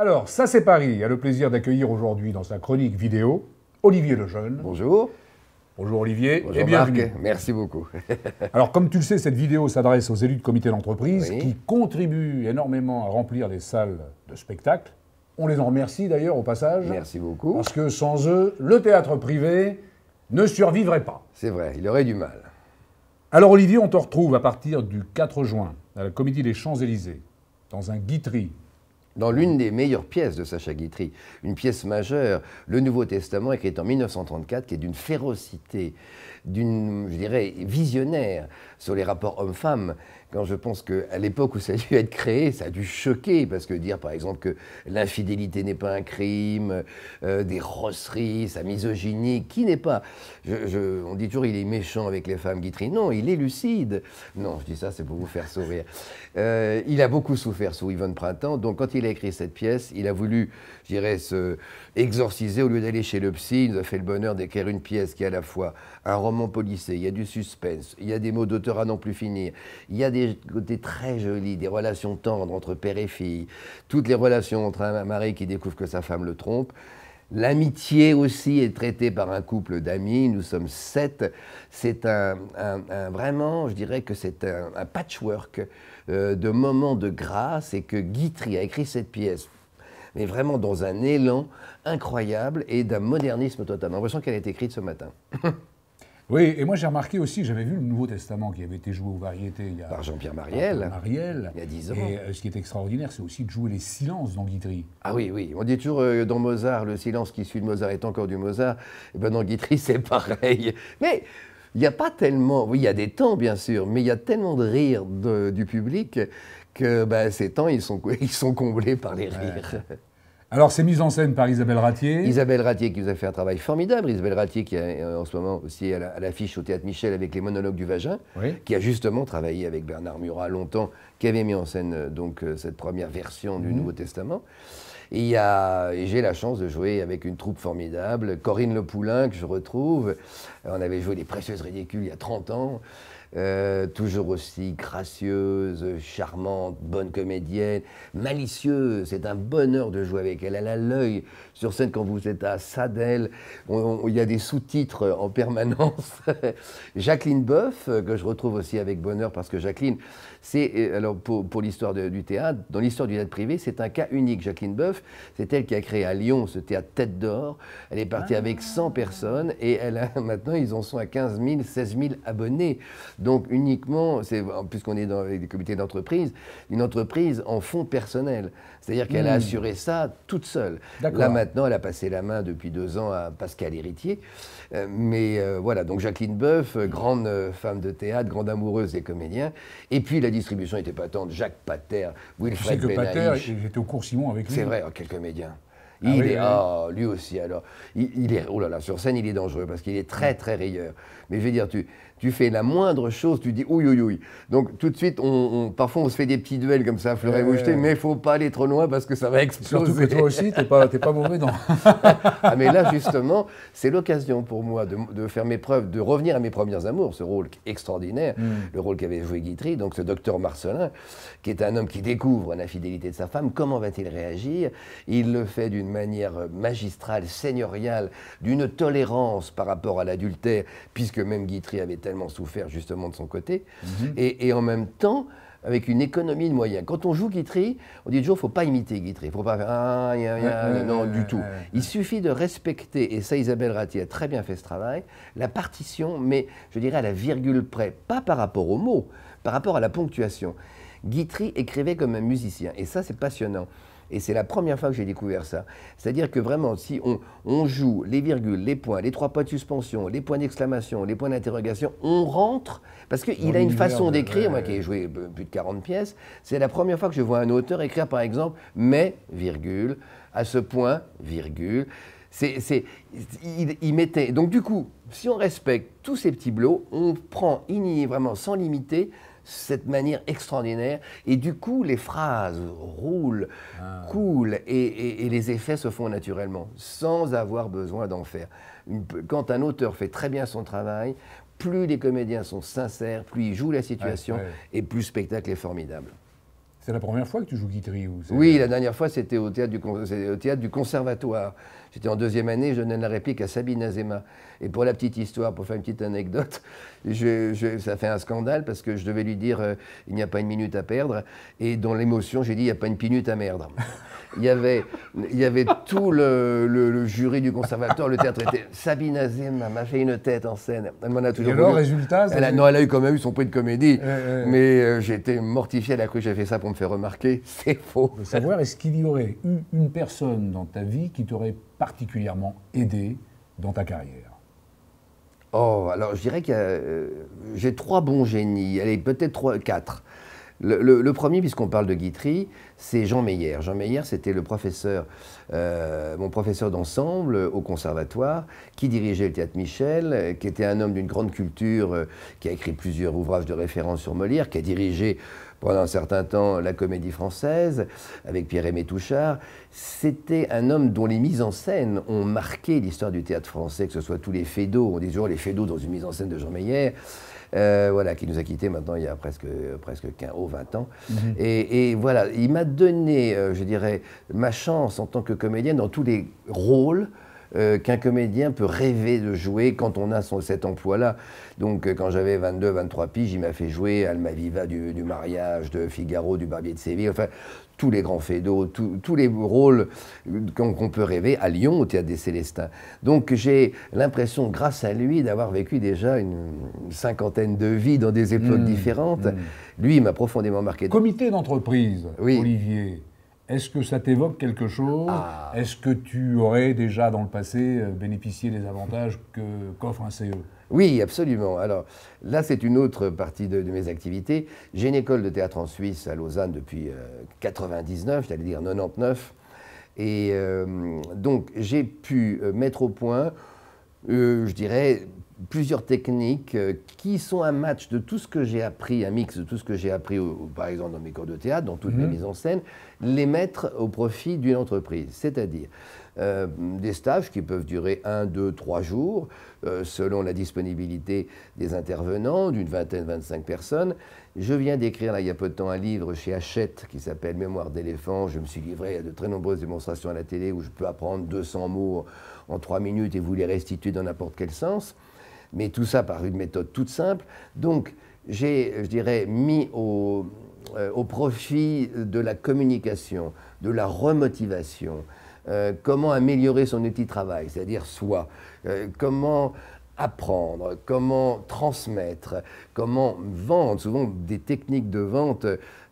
Alors, ça c'est Paris, a le plaisir d'accueillir aujourd'hui dans sa chronique vidéo Olivier Lejeune. Bonjour. Bonjour Olivier Bonjour et Merci beaucoup. Alors comme tu le sais, cette vidéo s'adresse aux élus de comité d'entreprise qui contribuent énormément à remplir les salles de spectacle. On les en remercie d'ailleurs au passage. Merci beaucoup. Parce que sans eux, le théâtre privé ne survivrait pas. C'est vrai, il aurait du mal. Alors Olivier, on te retrouve à partir du 4 juin à la Comédie des Champs-Élysées, dans un guiterie dans l'une des meilleures pièces de Sacha Guitry, une pièce majeure, le Nouveau Testament, écrit en 1934, qui est d'une férocité, d'une, je dirais, visionnaire sur les rapports hommes-femmes, quand je pense qu'à l'époque où ça a dû être créé, ça a dû choquer, parce que dire par exemple que l'infidélité n'est pas un crime, euh, des rosseries, sa misogynie, qui n'est pas. Je, on dit toujours il est méchant avec les femmes Guitry. Non, il est lucide. Non, je dis ça, c'est pour vous faire sourire. Euh, il a beaucoup souffert sous Yvonne Printemps, donc quand il a écrit cette pièce, il a voulu, je dirais, se exorciser au lieu d'aller chez le psy. Il nous a fait le bonheur d'écrire une pièce qui est à la fois un roman policé, il y a du suspense, il y a des mots d'auteur à non plus finir, il y a des des très joli, des relations tendres entre père et fille, toutes les relations entre un mari qui découvre que sa femme le trompe. L'amitié aussi est traitée par un couple d'amis, nous sommes sept. C'est un, vraiment, je dirais que c'est un, patchwork euh, de moments de grâce et que Guitry a écrit cette pièce, mais vraiment dans un élan incroyable et d'un modernisme totalement On qu'elle a écrite ce matin. Oui, et moi j'ai remarqué aussi, j'avais vu le Nouveau Testament qui avait été joué aux variétés il y a, par Jean-Pierre Mariel, Marielle. il y a dix ans. Et euh, ce qui est extraordinaire, c'est aussi de jouer les silences dans Guitry. Ah oui, oui. On dit toujours euh, dans Mozart, le silence qui suit de Mozart est encore du Mozart. Et eh ben dans Guitry, c'est pareil. Mais il n'y a pas tellement, oui, il y a des temps bien sûr, mais il y a tellement de rires du public que ben, ces temps, ils sont, ils sont comblés par les rires. Alors, c'est mise en scène par Isabelle Ratier. Isabelle Ratier qui nous a fait un travail formidable. Isabelle Ratier qui est euh, en ce moment aussi à l'affiche au Théâtre Michel avec les monologues du vagin, qui a justement travaillé avec Bernard Murat longtemps, qui avait mis en scène euh, donc euh, cette première version du mhm. Nouveau Testament. Et, j'ai la chance de jouer avec une troupe formidable, Corinne Le Poulain que je retrouve. On avait joué Les Précieuses Ridicules il y a 30 ans. Euh, toujours aussi gracieuse, charmante, bonne comédienne, malicieuse. C'est un bonheur de jouer avec elle. Elle a l'œil sur scène quand vous êtes à Sadel, Il y a des sous-titres en permanence. Jacqueline Boeuf, euh, que je retrouve aussi avec bonheur parce que Jacqueline, c'est, euh, alors pour, l'histoire du théâtre, dans l'histoire du théâtre privé, c'est un cas unique. Jacqueline Boeuf, c'est elle qui a créé à Lyon ce théâtre Tête d'Or. Elle est partie ah. avec 100 personnes et elle maintenant ils en sont à 15 000, 16 000 abonnés. Donc uniquement, puisqu'on est dans les comités d'entreprise, une entreprise en fonds personnel. C'est-à-dire qu'elle a hmm. assuré ça toute seule. Là maintenant, elle a passé la main depuis deux ans à Pascal Héritier. Euh, mais euh, voilà, donc Jacqueline Boeuf, euh, grande femme de théâtre, grande amoureuse des comédiens. Et puis la distribution était patente. Jacques Pater, Wilfred Pater, j'étais au cours Simon avec lui. C'est vrai, oh, quel comédien. Ah il est, ah, lui aussi alors. Il, est, oh là là, sur scène, il est dangereux parce qu'il est très très rieur. Mais je vais dire, tu, tu fais la moindre chose, tu dis oui oui oui. Donc tout de suite, on, parfois on se fait des petits duels comme ça, fleur et euh. moucheté, mais il faut pas aller trop loin parce que ça va exploser. Surtout que toi aussi, tu n'es pas, pas, mauvais, non ah, Mais là, justement, c'est l'occasion pour moi de, faire mes preuves, de revenir à mes premiers amours, ce rôle extraordinaire, mm. le rôle qu'avait joué Guitry, donc ce docteur Marcelin, qui est un homme qui découvre l'infidélité de sa femme, comment va-t-il réagir Il le fait d'une manière magistrale, seigneuriale, d'une tolérance par rapport à l'adultère, puisque même Guitry avait tellement souffert justement de son côté, mhm. et, en même temps avec une économie de moyens. Quand on joue Guitry, on dit toujours, faut pas imiter Guitry, il faut pas faire ah, non, du tout. Il suffit de respecter, et ça Isabelle Ratti a très bien fait ce travail, la partition, mais je dirais à la virgule près, pas par rapport aux mots, par rapport à la ponctuation. Guitry écrivait comme un musicien, et ça c'est passionnant. Et c'est la première fois que j'ai découvert ça. C'est-à-dire que vraiment, si on, joue les virgules, les points, les trois points de suspension, les points d'exclamation, les points d'interrogation, on rentre, parce qu'il a une façon d'écrire, moi qui ai joué euh, plus de 40 pièces, c'est la première fois que je vois un auteur écrire par exemple, mais, virgule, à ce point, virgule. il, mettait. Donc du coup, si on respecte tous ces petits blots, on prend, il vraiment sans limiter, cette manière extraordinaire. Et du coup, les phrases roulent, ah. coulent, et, les effets se font naturellement, sans avoir besoin d'en faire. quand un auteur fait très bien son travail, plus les comédiens sont sincères, plus ils jouent la situation, et plus le spectacle est formidable. C'est la première fois que tu joues Guitry ou Oui, la dernière fois, c'était au, théâtre du, théâtre du Conservatoire. J'étais en deuxième année, je donnais la réplique à Sabine Azema. Et pour la petite histoire, pour faire une petite anecdote, je, ça fait un scandale parce que je devais lui dire euh, il n'y a pas une minute à perdre. Et dans l'émotion, j'ai dit il n'y a pas une pinute à merde il y avait, il y avait tout le, jury du conservatoire, le théâtre était. Sabine Azéma m'a fait une tête en scène. Elle m'en a toujours. Et alors, résultat Non, elle a eu quand même eu son prix de comédie. mais euh, j'étais mortifié, elle a cru que j'avais fait ça pour me fait remarquer, c'est faux. savoir, est-ce qu'il y aurait eu une personne dans ta vie qui t'aurait particulièrement aidé dans ta carrière Oh, alors je dirais que euh, j'ai trois bons génies, allez, peut-être trois, quatre. Le, premier, puisqu'on parle de Guitry, c'est Jean Meyer. Jean Meyer, c'était le professeur, euh, mon professeur d'ensemble au conservatoire, qui dirigeait le théâtre Michel, qui était un homme d'une grande culture, euh, qui a écrit plusieurs ouvrages de référence sur Molière, qui a dirigé pendant un certain temps la comédie française avec Pierre-Aimé Touchard. C'était un homme dont les mises en scène ont marqué l'histoire du théâtre français, que ce soit tous les fédos, on dit toujours les fédos dans une mise en scène de Jean Meyer. Euh, voilà, qui nous a quittés maintenant il y a presque, presque 15 ou 20 ans. Mhm. et, voilà, il m'a donné, euh, je dirais, ma chance en tant que comédienne dans tous les rôles. Euh, qu'un comédien peut rêver de jouer quand on a cet emploi-là. Donc euh, quand j'avais 22, 23 piges, il m'a fait jouer Almaviva du, du mariage, de Figaro, du Barbier de Séville, enfin tous les grands fédos, tous les rôles euh, qu'on peut rêver à Lyon, au Théâtre des Célestins. Donc j'ai l'impression, grâce à lui, d'avoir vécu déjà une cinquantaine de vies dans des époques mmh. différentes. Mmh. Lui, il m'a profondément marqué. Comité d'entreprise, Olivier. Est-ce que ça t'évoque quelque chose ah. Est-ce que tu aurais déjà dans le passé euh, bénéficié des avantages qu'offre un CE oui, absolument. Alors là, c'est une autre partie de, mes activités. J'ai une école de théâtre en Suisse, à Lausanne, depuis 1999, euh, j'allais dire 99. Et euh, donc, j'ai pu mettre au point euh, je dirais, plusieurs techniques euh, qui sont un match de tout ce que j'ai appris, un mix de tout ce que j'ai appris, par exemple, dans mes cours de théâtre, dans toutes mes mhm. mises en scène, les mettre au profit d'une entreprise. C'est-à-dire euh, des stages qui peuvent durer un, deux, trois jours, selon la disponibilité des intervenants, d'une vingtaine, 25 personnes. Je viens d'écrire, il y a peu de temps, un livre chez Hachette qui s'appelle Mémoire d'éléphant. Je me suis livré à de très nombreuses démonstrations à la télé où je peux apprendre 200 mots en trois minutes et vous les restituez dans n'importe quel sens. Mais tout ça par une méthode toute simple. Donc, j'ai, je dirais, mis au, euh, profit de la communication, de la remotivation, euh, comment améliorer son outil de travail, c'est-à-dire soi, euh, comment apprendre, comment transmettre, comment vendre. Souvent des techniques de vente.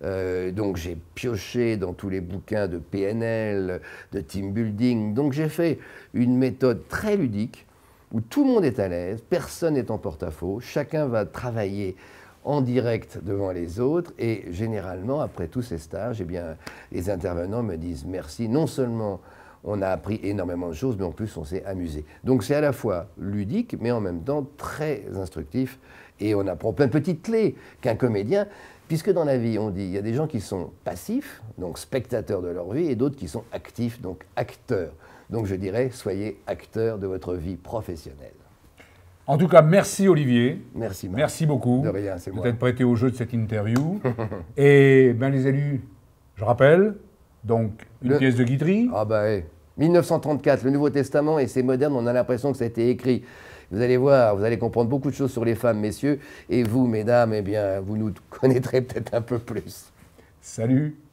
Euh, donc j'ai pioché dans tous les bouquins de PNL, de team building. Donc j'ai fait une méthode très ludique où tout le monde est à l'aise, personne n'est en porte-à-faux, chacun va travailler en direct devant les autres. Et généralement, après tous ces stages, eh bien, les intervenants me disent merci non seulement on a appris énormément de choses, mais en plus on s'est amusé. Donc c'est à la fois ludique, mais en même temps très instructif, et on apprend plein de petites clés qu'un comédien, puisque dans la vie on dit, il y a des gens qui sont passifs, donc spectateurs de leur vie, et d'autres qui sont actifs, donc acteurs. Donc je dirais, soyez acteurs de votre vie professionnelle. En tout cas, merci Olivier. Merci. Marc. Merci beaucoup. De rien, c'est moi. être prêté au jeu de cette interview. et ben les élus, je rappelle, donc une pièce de Guitry. Ah bah, 1934, le Nouveau Testament et c'est moderne, on a l'impression que ça a été écrit. Vous allez voir, vous allez comprendre beaucoup de choses sur les femmes, messieurs, et vous, mesdames, eh bien, vous nous connaîtrez peut-être un peu plus. Salut